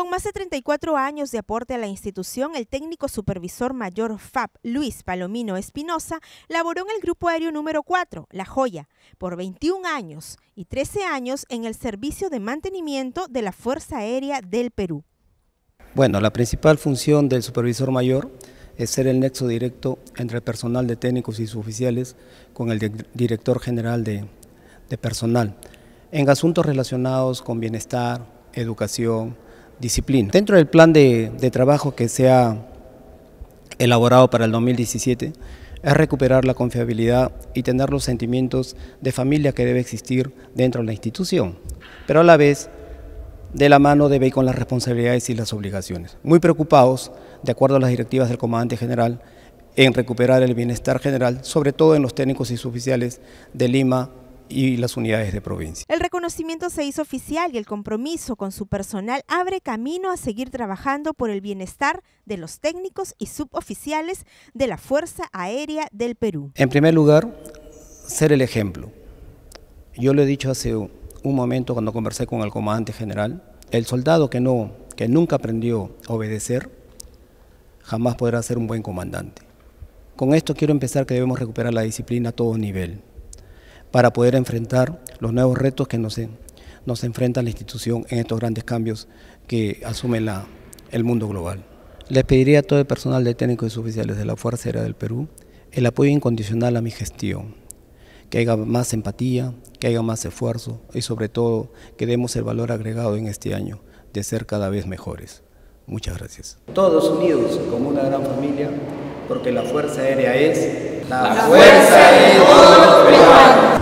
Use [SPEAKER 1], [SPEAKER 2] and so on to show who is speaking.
[SPEAKER 1] Con más de 34 años de aporte a la institución, el técnico supervisor mayor FAP, Luis Palomino Espinosa, laboró en el Grupo Aéreo número 4, La Joya, por 21 años y 13 años en el Servicio de Mantenimiento de la Fuerza Aérea del Perú.
[SPEAKER 2] Bueno, la principal función del supervisor mayor es ser el nexo directo entre el personal de técnicos y sus oficiales con el director general de personal en asuntos relacionados con bienestar, educación, disciplina. Dentro del plan de, trabajo que se ha elaborado para el 2017, es recuperar la confiabilidad y tener los sentimientos de familia que debe existir dentro de la institución, pero a la vez de la mano debe ir con las responsabilidades y las obligaciones. Muy preocupados, de acuerdo a las directivas del comandante general, en recuperar el bienestar general, sobre todo en los técnicos y oficiales de Lima, y las unidades de provincia.
[SPEAKER 1] El reconocimiento se hizo oficial y el compromiso con su personal abre camino a seguir trabajando por el bienestar de los técnicos y suboficiales de la Fuerza Aérea del Perú.
[SPEAKER 2] En primer lugar, ser el ejemplo. Yo lo he dicho hace un momento cuando conversé con el comandante general, el soldado que, no, que nunca aprendió a obedecer jamás podrá ser un buen comandante. Con esto quiero empezar que debemos recuperar la disciplina a todo nivel para poder enfrentar los nuevos retos que nos, nos enfrenta la institución en estos grandes cambios que asume la, el mundo global. Les pediría a todo el personal de técnicos y oficiales de la Fuerza Aérea del Perú el apoyo incondicional a mi gestión, que haya más empatía, que haya más esfuerzo y sobre todo que demos el valor agregado en este año de ser cada vez mejores. Muchas gracias. Todos unidos como una gran familia, porque la Fuerza Aérea es la,
[SPEAKER 1] fuerza de todos los peruanos.